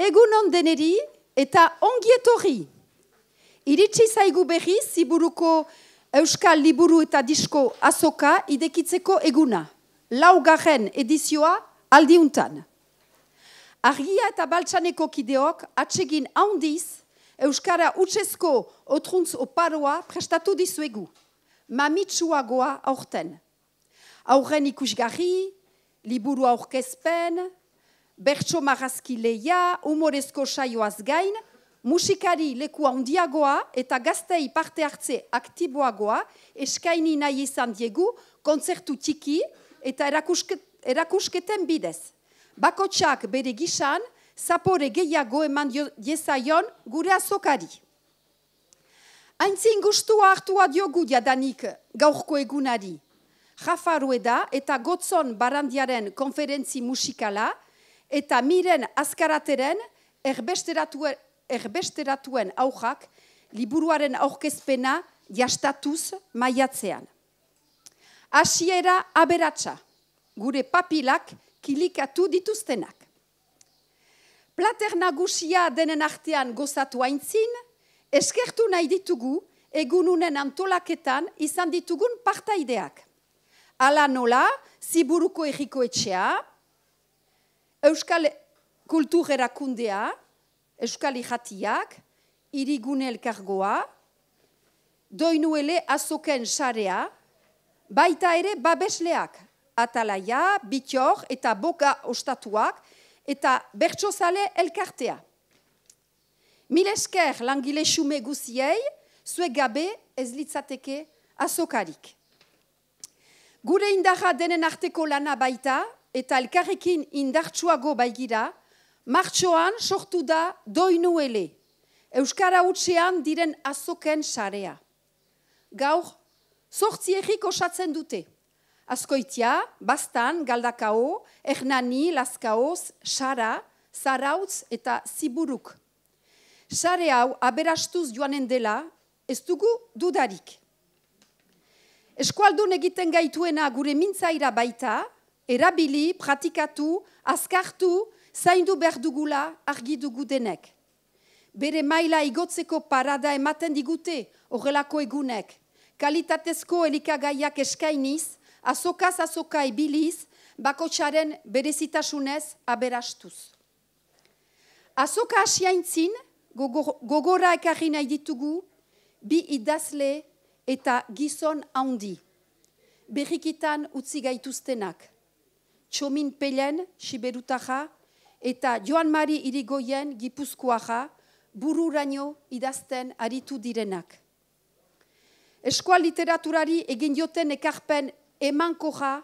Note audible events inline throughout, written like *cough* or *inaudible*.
Egun on deneri eta ongietorri. Iritsi zaigu berri ziburuko Euskal Liburu eta Disko Azoka idekitzeko eguna. Lau garen edizioa aldiuntan. Argia eta baltsaneko kideok atsegin handiz Euskara utsezko otruntz oparoa prestatu dizuegu. mamitsuagoa aurten. Aurren ikusgarri, liburu aurkezpen, bertso marrazki leia, humorezko saioaz gain, musikari leku handiagoa eta gaztei parte hartze aktiboagoa eskaini nahi izan diegu kontzertu txiki eta erakusketen bidez. Bakotxak bere gisan, zapore gehiago eman diezaion gure azokari. Aintzin guztua hartua diogu danik gaurko egunari. Jafarue eta gotzon barandiaren konferentzi musikala, eta miren azkarateren erbesteratuen, erbesteratuen aujak liburuaren aurkezpena jastatuz maiatzean. Asiera aberatsa, gure papilak kilikatu dituztenak. Plater nagusia denen artean gozatu haintzin, eskertu nahi ditugu egununen antolaketan izan ditugun partaideak. Ala nola, ziburuko erriko etxea, Euskal Kultur Erakundea, Euskal jatiak, Irigune Elkargoa, Doinuele Azoken Sarea, baita ere babesleak, Atalaia, Bitor eta Boka Ostatuak, eta Bertsozale Elkartea. Milesker langile xume guziei, zuek gabe ez litzateke azokarik. Gure indarra denen arteko lana baita, eta elkarrekin indartsuago baigira, martxoan sortu da ele, Euskara utxean diren azoken sarea. Gaur, sortzi errik osatzen dute. Azkoitia, Bastan, Galdakao, Ernani, Laskaoz, Sara, Zarautz eta Ziburuk. Sare hau aberastuz joanen dela, ez dugu dudarik. Eskualdun egiten gaituena gure mintzaira baita, erabili, pratikatu, azkartu, zaindu behar dugula, argi dugu denek. Bere maila igotzeko parada ematen digute horrelako egunek. Kalitatezko elikagaiak eskainiz, azokaz azoka ibiliz, bakotsaren berezitasunez aberastuz. Azoka asiaintzin, gogorra ekarri nahi ditugu, bi idazle eta gizon handi. Berrikitan utzi gaituztenak. Txomin Pelen, Siberutaja, eta Joan Mari Irigoien, Gipuzkoaja, bururaino idazten aritu direnak. Eskual literaturari egin joten ekarpen emankoja,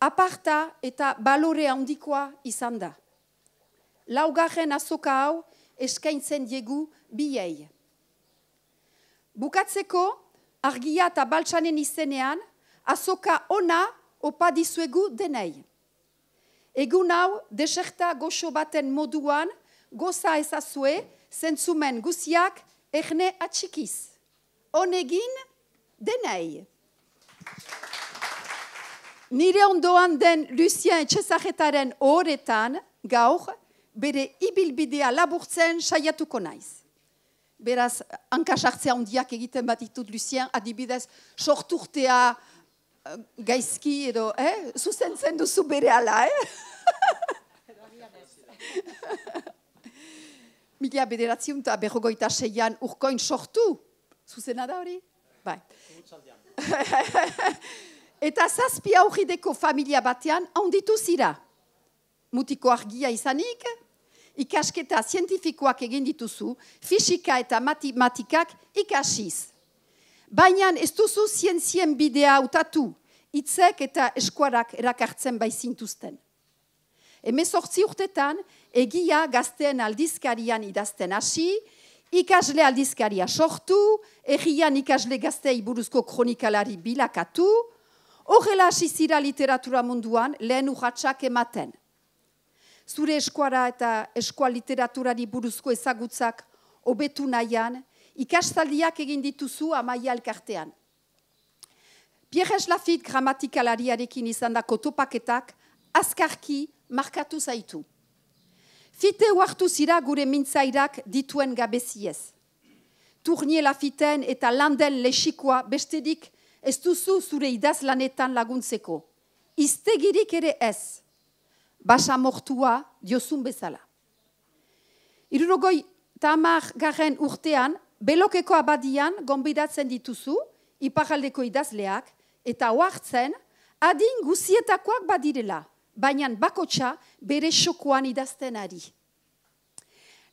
aparta eta balore handikoa izan da. Laugarren azoka hau eskaintzen diegu biei. Bukatzeko, argia eta baltsanen izenean, azoka ona opadizuegu denei. Egun hau, deserta goxo baten moduan, goza ezazue, zentzumen guziak, erne atxikiz. Honegin, denai. Nire ondoan den Lucien Txezagetaren horretan, gaur, bere ibilbidea laburtzen saiatuko naiz. Beraz, hankasartzea hundiak egiten bat ditut Lucien, adibidez, sorturtea, gaizki edo, eh? Zuzentzen duzu bere ala, eh? *laughs* Mila bederatziun eta berrogoita seian urkoin sortu. Zuzena da hori? Bai. *laughs* eta zazpi aurrideko familia batean onditu zira. Mutiko argia izanik, ikasketa zientifikoak egin dituzu, fisika eta matematikak ikasiz. Baina ez duzu zientzien bidea hautatu, hitzek eta eskuarak erakartzen baizintuzten. Hemezortzi urtetan, egia gazteen aldizkarian idazten hasi, ikasle aldizkaria sortu, egian ikasle gaztei buruzko kronikalari bilakatu, horrela hasi zira literatura munduan lehen urratxak ematen. Zure eskuara eta eskua literaturari buruzko ezagutzak obetu nahian, ikastaldiak egin dituzu amaia elkartean. Pierre Eslafit gramatikalariarekin izan da kotopaketak azkarki markatu zaitu. Fite huartu zira gure mintzairak dituen gabeziez. Turnie lafiten eta landen lexikoa bestedik ez duzu zure idazlanetan lanetan laguntzeko. Iztegirik ere ez, basa mortua diozun bezala. Irurogoi tamar garen urtean, belokeko abadian gonbidatzen dituzu, iparaldeko idazleak, eta oartzen, adin guzietakoak badirela, baina bakotxa bere xokoan idazten ari.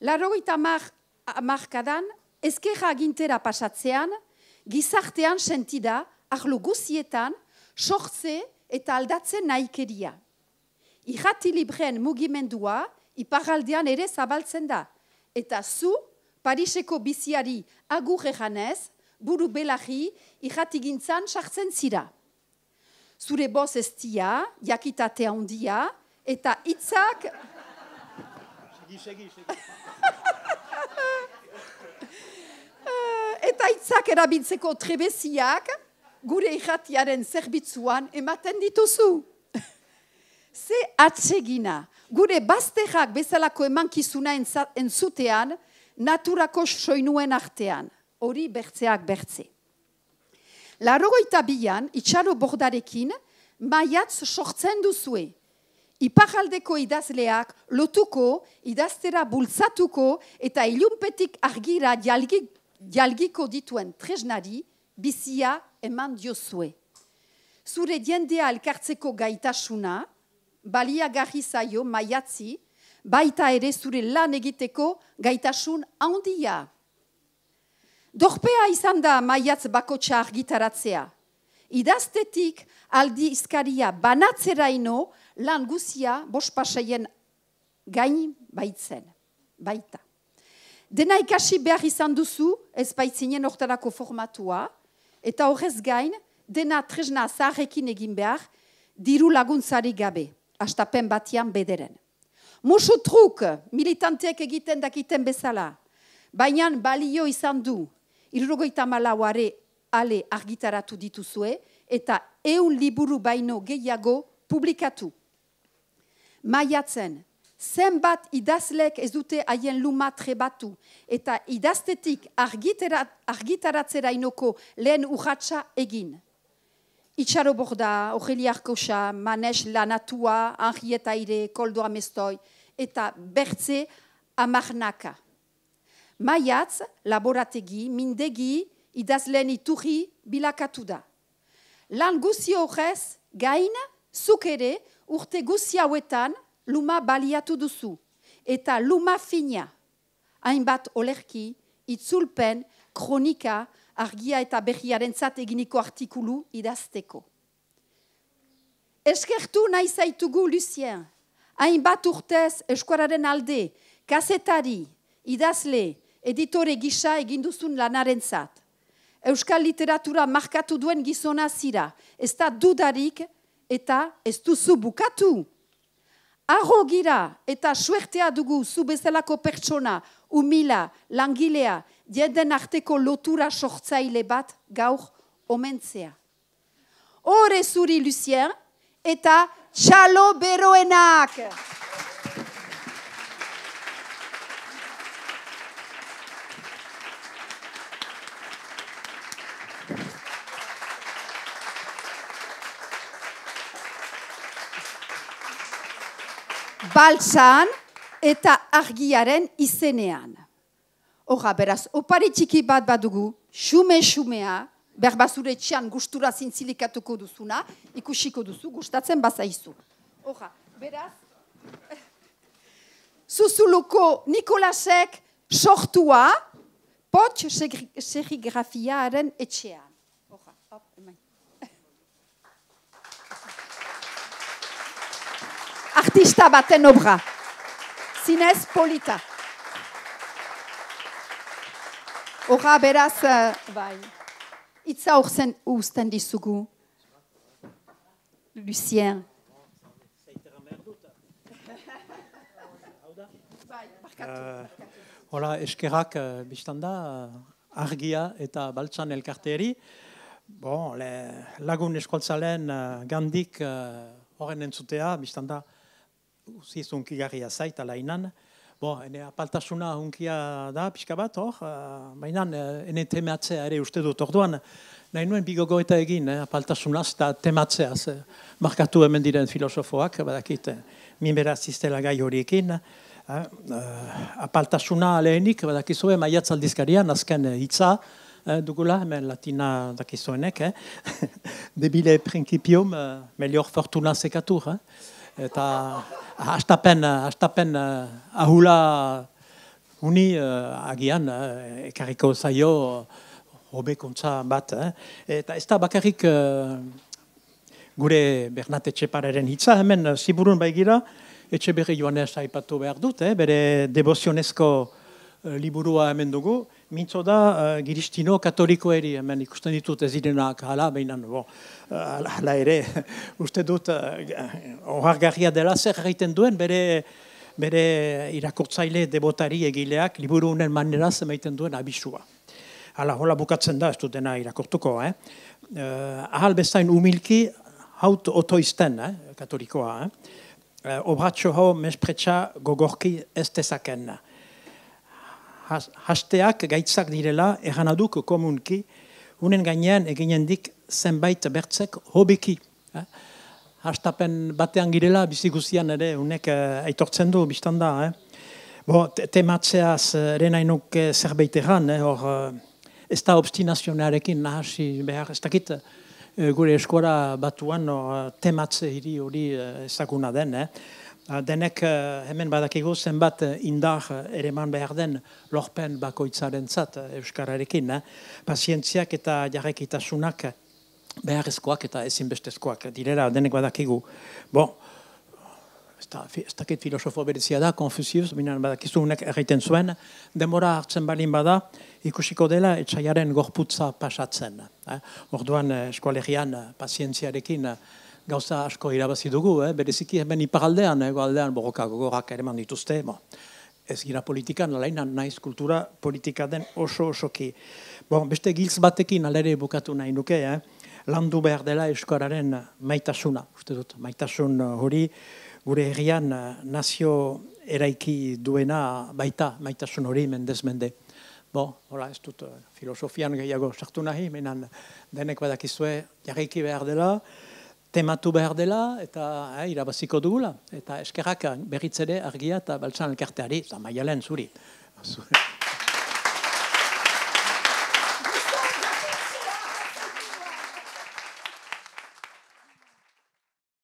Larroita markadan, ezkerra agintera pasatzean, gizartean sentida, ahlu guzietan, sortze eta aldatzen naikeria. Ihati libren mugimendua, iparaldean ere zabaltzen da, eta zu, Pariseko biziari agur eganez, buru belahi, irratigintzan sartzen zira. Zure boz ez dia, handia, eta hitzak... Segi, *laughs* eta hitzak erabiltzeko trebeziak, gure irratiaren zerbitzuan ematen dituzu. *laughs* Ze atsegina, gure bazterrak bezalako emankizuna entzutean, naturako soinuen artean, hori bertzeak bertze. Larogoita bilan, itxaro bordarekin, maiatz sortzen duzue. Iparaldeko idazleak lotuko, idaztera bultzatuko eta ilunpetik argira jalgi, jalgiko dituen tresnari bizia eman diozue. Zure jendea elkartzeko gaitasuna, baliagarri zaio maiatzi, baita ere zure lan egiteko gaitasun handia. Dorpea izan da maiatz txar argitaratzea. Idaztetik aldi izkaria banatzeraino lan guzia bospasaien gain baitzen. Baita. Dena ikasi behar izan duzu, ez baitzinen hortarako formatua, eta horrez gain, dena tresna zaharrekin egin behar, diru laguntzari gabe, astapen batian bederen. Musu truk militanteak egiten dakiten bezala, baina balio izan du, irrogoita malauare ale argitaratu dituzue, eta eun liburu baino gehiago publikatu. Maiatzen, zenbat idazlek ez dute haien luma trebatu, eta idaztetik argitaratzera inoko lehen urratxa egin. Itxaro borda, Ogelia Arkoza, Manes, Lanatua, ire, Koldo Amestoi, eta bertze amarnaka. Maiatz, laborategi, mindegi, idazlen iturri bilakatu da. Lan guzi horrez, gain, zuk ere, urte guzi hauetan, luma baliatu duzu. Eta luma fina, hainbat olerki, itzulpen, kronika, argia eta berriaren zat eginiko artikulu idazteko. Eskertu nahi zaitugu, Lucien, hainbat urtez eskuararen alde, kasetari, idazle, editore gisa eginduzun lanaren zat. Euskal literatura markatu duen gizona zira, ez da dudarik eta ez duzu bukatu. Arro gira eta suertea dugu zu bezalako pertsona, umila, langilea, jenden arteko lotura sortzaile bat gaur omentzea. Hore zuri Lucien eta txalo beroenak! Baltsan eta argiaren izenean. Horra, beraz, opari txiki bat badugu, xume-xumea, behar txan gustura zintzilikatuko duzuna, ikusiko duzu, gustatzen bazaizu. Horra, beraz, *laughs* zuzuluko Nikolasek sortua, potx serigrafiaren etxean. *laughs* Artista baten obra. Zinez polita. Oga, beraz, eh, bai. Itza hor usten dizugu. Lucien. Eh, hola, eskerrak eh, biztanda, argia eta baltsan elkarteri. Bon, le, lagun eskoltzalen gandik uh, horren entzutea, biztanda, usizun kigarria zaita lainan. Bo, ene apaltasuna hunkia da, pixka bat, hor, baina eh, eh, ene tematzea ere uste dut, orduan, nahi nuen bigogo eta egin, eh, apaltasunaz eta tematzeaz, eh. markatu hemen diren filosofoak, badakit, min beraz iztela gai horiekin, eh, apaltasuna lehenik, badakizue, maiatz aldizkarian, azken hitza, eh, dugula, hemen latina dakizuenek, eh, *laughs* debile principium, eh, melior fortuna sekatur, eta astapen, astapen uh, ahula uni eh, agian uh, ekarriko zaio hobekuntza bat. Eh? Eta ez da bakarrik gure Bernat Etxepareren hitza, hemen ziburun baigira, etxe berri joanez aipatu behar dut, eh? bere debozionezko liburua hemen dugu, mintzo da uh, giristino katoliko eri, hemen ikusten ditut ez direnak hala, behinan, bo, hala ere, *laughs* uste dut ohargarria dela zer egiten duen bere bere irakurtzaile debotari egileak liburu honen manera zemaiten duen abisua. Hala, hola bukatzen da, ez dut dena irakurtuko, eh? eh ahal bezain umilki haut otoizten eh? Katolikoa, eh? eh Obratxo ho mespretsa gogorki ez tezaken. Hasteak gaitzak direla eranaduk komunki, unen gainean eginendik zenbait bertzek hobiki, eh? hastapen batean girela, biziguzian ere, unek eh, aitortzen du, biztan da. Eh. Bo, te, tematzeaz, erenainuk eh, zerbait erran, eh, hor, eh, ez da obstinazionarekin nahasi behar, ez dakit, gure eskora batuan, hor, tematze hiri hori eh, ezaguna den. Eh. Ah, denek, eh, hemen badakigu, zenbat indar ere man behar den lorpen bakoitzaren zat, euskararekin, eh. pazientziak eta jarrekitasunak, beharrezkoak eta ezinbestezkoak. Direla, denek badakigu. Bo, ez da, filosofo berezia da, konfuzioz, binan badakizu unek erreiten zuen, demora hartzen balin bada, ikusiko dela, etxaiaren gorputza pasatzen. Eh? Orduan, eh, eskualegian, eh, pazientziarekin, eh, gauza asko irabazi dugu, eh? bereziki hemen iparaldean, eh? goaldean, borroka gogorak ere dituzte, bo. Ez gira politikan, alain, naiz kultura politika den oso-osoki. Bon, beste giltz batekin alere bukatu nahi nuke, eh? landu behar dela eskoraren maitasuna. Uste dut, maitasun eh, hori gure herrian eh, nazio eraiki duena baita maitasun hori mendez mende. Bo, hola, ez dut eh, filosofian gehiago sartu nahi, menan denek badakizue jarriki behar dela, tematu behar dela, eta eh, irabaziko dugula. Eta eskerrak berritzede argia eta baltsan elkarteari, eta maialen zuri. Zuri.